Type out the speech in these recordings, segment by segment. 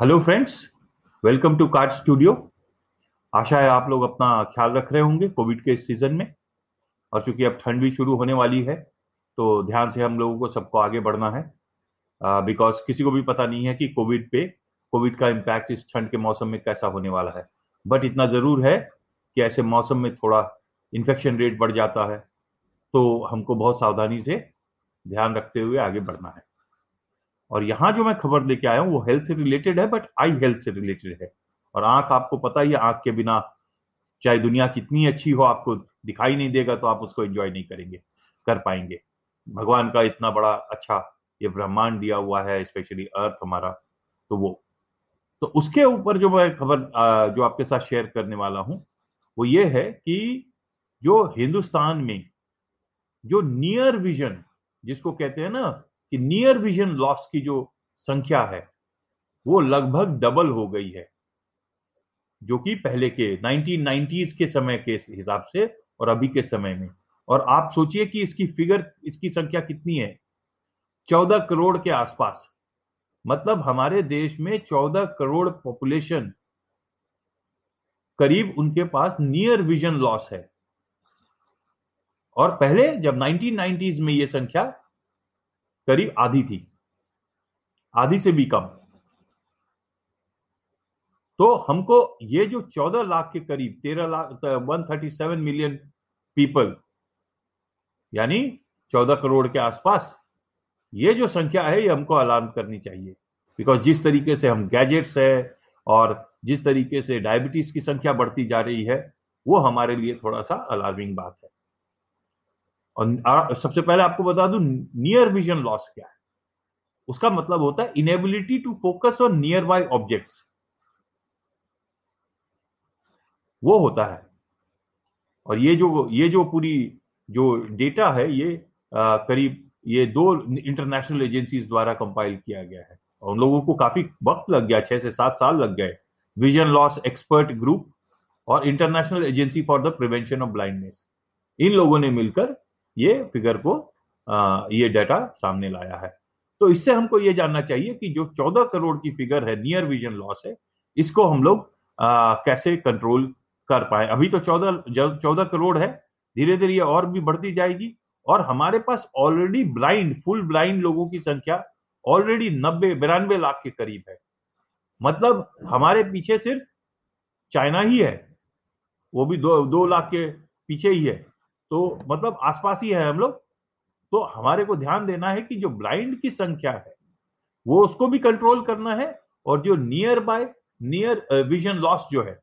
hello friends welcome to card studio आशा है आप लोग अपना ख्याल रख रहे होंगे कोविड के इस सीजन में और चूंकि अब ठंड भी शुरू होने वाली है तो ध्यान से हम लोगों को सबको आगे बढ़ना है बिकॉज uh, किसी को भी पता नहीं है कि कोविड पे कोविड का इम्पैक्ट इस ठंड के मौसम में कैसा होने वाला है बट इतना ज़रूर है कि ऐसे मौसम में थोड़ा इन्फेक्शन रेट बढ़ जाता है तो हमको बहुत सावधानी से ध्यान रखते हुए आगे बढ़ना है और यहाँ जो मैं खबर लेके आया हूँ वो हेल्थ से रिलेटेड है बट आई हेल्थ से रिलेटेड है और आंख आपको पता ही आंख के बिना चाहे दुनिया कितनी अच्छी हो आपको दिखाई नहीं देगा तो आप उसको एंजॉय नहीं करेंगे कर पाएंगे भगवान का इतना बड़ा अच्छा ये ब्रह्मांड दिया हुआ है स्पेशली अर्थ हमारा तो वो तो उसके ऊपर जो मैं खबर जो आपके साथ शेयर करने वाला हूं वो ये है कि जो हिंदुस्तान में जो नियर विजन जिसको कहते हैं ना कि नियर विजन लॉस की जो संख्या है वो लगभग डबल हो गई है जो कि पहले के 1990s के समय के हिसाब से और अभी के समय में और आप सोचिए कि इसकी फिगर इसकी संख्या कितनी है चौदह करोड़ के आसपास मतलब हमारे देश में चौदह करोड़ पॉपुलेशन करीब उनके पास नियर विजन लॉस है और पहले जब 1990s में ये संख्या करीब आधी थी आधी से भी कम तो हमको ये जो चौदह लाख के करीब तेरह lakh one thirty seven million people यानी चौदह करोड़ के आसपास ये जो संख्या है ये हमको अलार्म करनी चाहिए बिकॉज जिस तरीके से हम गैजेट्स है और जिस तरीके से डायबिटीज की संख्या बढ़ती जा रही है वो हमारे लिए थोड़ा सा अलार्मिंग बात है और सबसे पहले आपको बता दू नियर विजन लॉस क्या है उसका मतलब होता है inability to focus on nearby objects वो होता है और ये जो ये जो पूरी जो डेटा है ये आ, करीब ये दो इंटरनेशनल एजेंसीज द्वारा कंपाइल किया गया है और उन लोगों को काफी वक्त लग गया छह से सात साल लग गए विजन लॉस एक्सपर्ट ग्रुप और international agency for the prevention of blindness इन लोगों ने मिलकर ये फिगर को ये डाटा सामने लाया है तो इससे हमको ये जानना चाहिए कि जो 14 करोड़ की फिगर है नियर विजन लॉस है इसको हम लोग आ, कैसे कंट्रोल कर पाए अभी तो 14 चौदह करोड़ है धीरे धीरे ये और भी बढ़ती जाएगी और हमारे पास ऑलरेडी ब्लाइंड फुल ब्लाइंड लोगों की संख्या ऑलरेडी नब्बे बिरानवे लाख के करीब है मतलब हमारे पीछे सिर्फ चाइना ही है वो भी दो दो लाख के पीछे ही है तो मतलब आसपास ही है हम लोग तो हमारे को ध्यान देना है कि जो ब्लाइंड की संख्या है वो उसको भी कंट्रोल करना है और जो nearby near vision loss जो है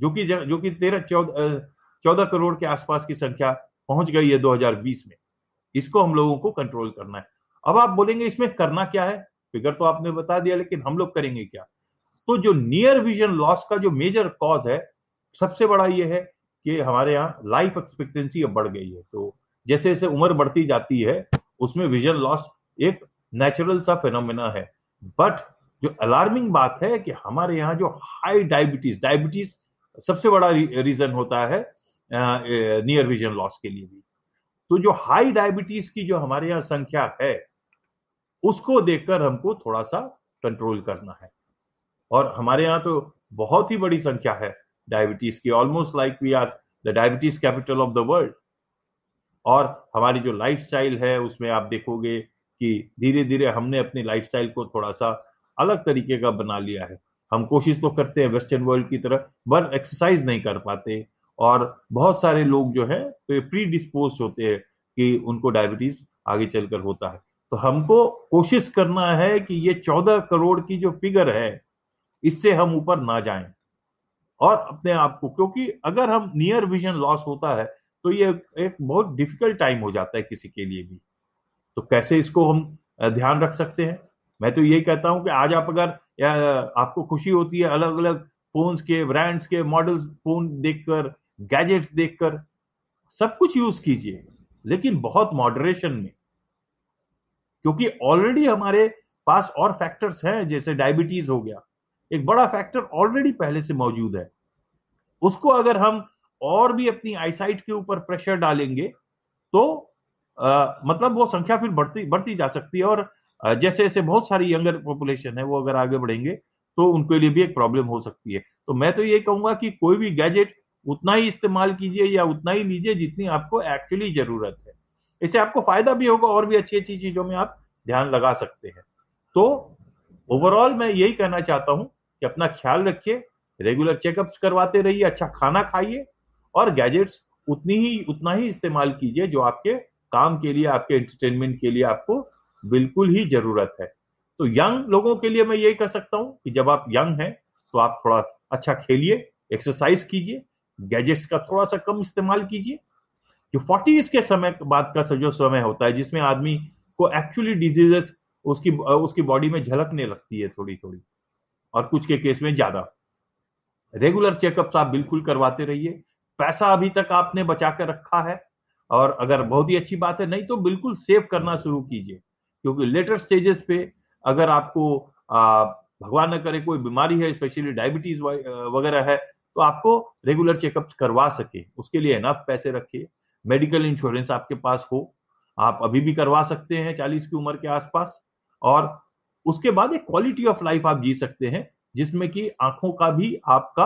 जो कि जो कि तेरह चौदह चौदह करोड़ के आसपास की संख्या पहुंच गई है 2020 में इसको हम लोगों को कंट्रोल करना है अब आप बोलेंगे इसमें करना क्या है फिगर तो आपने बता दिया लेकिन हम लोग करेंगे क्या तो जो नियर विजन लॉस का जो मेजर कॉज है सबसे बड़ा यह है कि हमारे यहाँ लाइफ एक्सपेक्टेंसी अब बढ़ गई है तो जैसे जैसे उम्र बढ़ती जाती है उसमें विजन लॉस एक नेचुरल सा फेनोमेना है बट जो अलार्मिंग बात है कि हमारे यहाँ जो हाई डायबिटीज डायबिटीज सबसे बड़ा रीजन होता है नियर विजन लॉस के लिए भी तो जो हाई डायबिटीज की जो हमारे यहाँ संख्या है उसको देखकर हमको थोड़ा सा कंट्रोल करना है और हमारे यहाँ तो बहुत ही बड़ी संख्या है डायबिटीज की almost like we are the diabetes capital of the world और हमारी जो लाइफ है उसमें आप देखोगे कि धीरे धीरे हमने अपनी लाइफ को थोड़ा सा अलग तरीके का बना लिया है हम कोशिश तो करते हैं वेस्टर्न वर्ल्ड की तरह बट एक्सरसाइज नहीं कर पाते और बहुत सारे लोग जो है प्री डिस्पोज होते हैं कि उनको डायबिटीज आगे चलकर होता है तो हमको कोशिश करना है कि ये चौदह करोड़ की जो फिगर है इससे हम ऊपर ना जाएं और अपने आप को क्योंकि अगर हम नियर विजन लॉस होता है तो ये एक बहुत डिफिकल्ट टाइम हो जाता है किसी के लिए भी तो कैसे इसको हम ध्यान रख सकते हैं मैं तो ये कहता हूं कि आज आप अगर या आपको खुशी होती है अलग अलग फोन्स के ब्रांड्स के मॉडल्स फोन देखकर गैजेट्स देखकर सब कुछ यूज कीजिए लेकिन बहुत मॉडरेशन में क्योंकि ऑलरेडी हमारे पास और फैक्टर्स हैं जैसे डायबिटीज हो गया एक बड़ा फैक्टर ऑलरेडी पहले से मौजूद है उसको अगर हम और भी अपनी आईसाइट के ऊपर प्रेशर डालेंगे तो आ, मतलब वो संख्या फिर बढ़ती बढ़ती जा सकती है और जैसे जैसे बहुत सारी यंगर पॉपुलेशन है वो अगर आगे बढ़ेंगे तो उनके लिए भी एक प्रॉब्लम हो सकती है तो मैं तो ये कहूंगा कि कोई भी गैजेट उतना ही इस्तेमाल कीजिए या उतना ही लीजिए जितनी आपको एक्चुअली जरूरत है इससे आपको फायदा भी होगा और भी अच्छी अच्छी चीजों में आप ध्यान लगा सकते हैं तो ओवरऑल मैं यही कहना चाहता हूं कि अपना ख्याल रखिए रेगुलर चेकअप्स करवाते रहिए अच्छा खाना खाइए और गैजेट्स उतनी ही उतना ही इस्तेमाल कीजिए जो आपके काम के लिए आपके एंटरटेनमेंट के लिए आपको बिल्कुल ही जरूरत है तो यंग लोगों के लिए मैं यही कह सकता हूं कि जब आप यंग हैं तो आप थोड़ा अच्छा खेलिए एक्सरसाइज कीजिए गैजेट्स का थोड़ा सा कम इस्तेमाल कीजिए जो फोर्टीज के समय बाद का जो समय होता है जिसमें आदमी को एक्चुअली डिजीजेस उसकी उसकी बॉडी में झलकने लगती है थोड़ी थोड़ी और कुछ के केस में ज्यादा रेगुलर चेकअप आप बिल्कुल करवाते रहिए पैसा अभी तक आपने बचा कर रखा है और अगर बहुत ही अच्छी बात है नहीं तो बिल्कुल सेव करना शुरू कीजिए क्योंकि लेटर स्टेजेस पे अगर आपको आ, भगवान न करे कोई बीमारी है स्पेशली डायबिटीज वगैरह है तो आपको रेगुलर चेकअप करवा सके उसके लिए एनफ पैसे रखिए मेडिकल इंश्योरेंस आपके पास हो आप अभी भी करवा सकते हैं चालीस की उम्र के आसपास और उसके बाद एक क्वालिटी ऑफ लाइफ आप जी सकते हैं जिसमें कि आंखों का भी आपका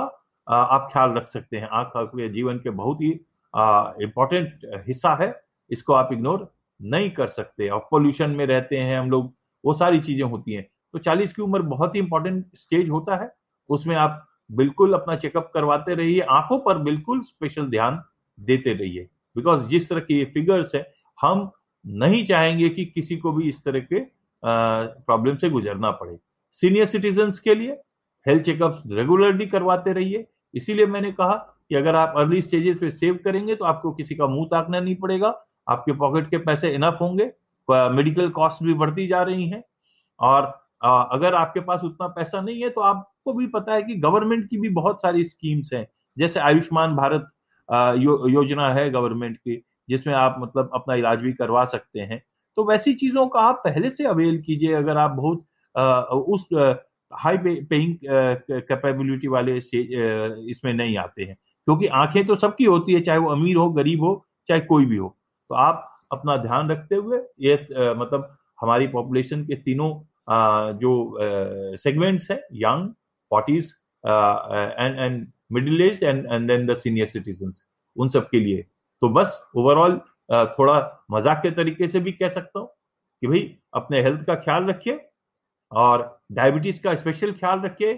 आप ख्याल रख सकते हैं आंख आपके जीवन के बहुत ही इंपॉर्टेंट हिस्सा है इसको आप इग्नोर नहीं कर सकते और पोल्यूशन में रहते हैं हम लोग वो सारी चीजें होती हैं तो चालीस की उम्र बहुत ही इंपॉर्टेंट स्टेज होता है उसमें आप बिल्कुल अपना चेकअप करवाते रहिए आंखों पर बिल्कुल स्पेशल ध्यान देते रहिए बिकॉज जिस तरह की ये फिगर्स है हम नहीं चाहेंगे कि किसी को भी इस तरह के प्रॉब्लम से गुजरना पड़े सीनियर सिटीजन्स के लिए हेल्थ चेकअप रेगुलरली करवाते रहिए इसीलिए मैंने कहा कि अगर आप अर्ली स्टेजेस पे सेव करेंगे तो आपको किसी का मुंह ताकना नहीं पड़ेगा आपके पॉकेट के पैसे इनफ होंगे मेडिकल कॉस्ट भी बढ़ती जा रही है और आ, अगर आपके पास उतना पैसा नहीं है तो आपको भी पता है कि गवर्नमेंट की भी बहुत सारी स्कीम्स हैं जैसे आयुष्मान भारत आ, यो, योजना है गवर्नमेंट की जिसमें आप मतलब अपना इलाज भी करवा सकते हैं तो वैसी चीजों का आप पहले से अवेल कीजिए अगर आप बहुत आ, उस हाई पेइंग कैपेबिलिटी वाले इसमें नहीं आते हैं क्योंकि आंखें तो सबकी होती है चाहे वो अमीर हो गरीब हो चाहे कोई भी हो तो आप अपना ध्यान रखते हुए ये आ, मतलब हमारी पॉपुलेशन के तीनों आ, जो सेगमेंट्स हैं young forties and and middle age and and then the senior citizen उन सब के लिए तो बस ओवरऑल थोड़ा मजाक के तरीके से भी कह सकता हूँ कि भाई अपने हेल्थ का ख्याल रखिए और डायबिटीज का स्पेशल ख्याल रखिए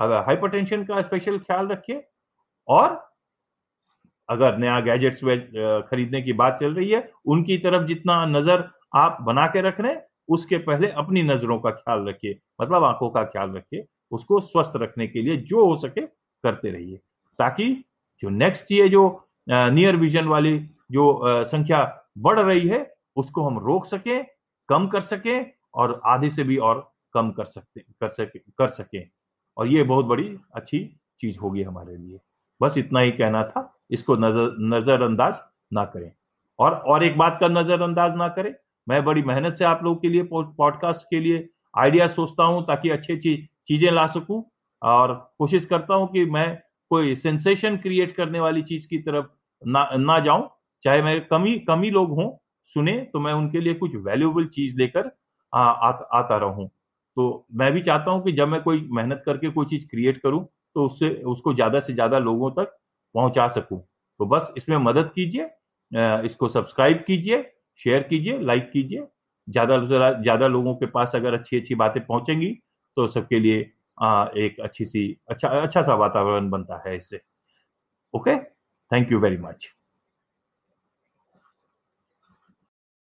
हाइपरटेंशन का स्पेशल ख्याल रखिए और अगर नया गैजेट्स खरीदने की बात चल रही है उनकी तरफ जितना नजर आप बना के रख रहे हैं उसके पहले अपनी नजरों का ख्याल रखिए मतलब आंखों का ख्याल रखिए उसको स्वस्थ रखने के लिए जो हो सके करते रहिए ताकि जो नेक्स्ट ये जो नियर विजन वाली जो संख्या बढ़ रही है उसको हम रोक सके कम कर सके और आधे से भी और कम कर सकते कर सके कर सके और ये बहुत बड़ी अच्छी चीज होगी हमारे लिए बस इतना ही कहना था इसको नजर नजरअंदाज ना करें और और एक बात का नजरअंदाज ना करें मैं बड़ी मेहनत से आप लोगों के लिए पॉडकास्ट के लिए आइडिया सोचता हूं ताकि अच्छी अच्छी चीजें ला सकूं और कोशिश करता हूं कि मैं कोई सेंसेशन क्रिएट करने वाली चीज की तरफ ना ना जाऊं चाहे मेरे कमी कमी लोग हों सुने तो मैं उनके लिए कुछ वैल्यूएबल चीज लेकर आता रहूं तो मैं भी चाहता हूं कि जब मैं कोई मेहनत करके कोई चीज क्रिएट करूं तो उससे उसको ज्यादा से ज्यादा लोगों तक पहुंचा सकूं तो बस इसमें मदद कीजिए इसको सब्सक्राइब कीजिए शेयर कीजिए लाइक कीजिए ज्यादा से ज्यादा लोगों के पास अगर अच्छी अच्छी बातें पहुंचेंगी तो सबके लिए एक अच्छी सी अच्छा अच्छा सा वातावरण बनता है इससे okay thank you very much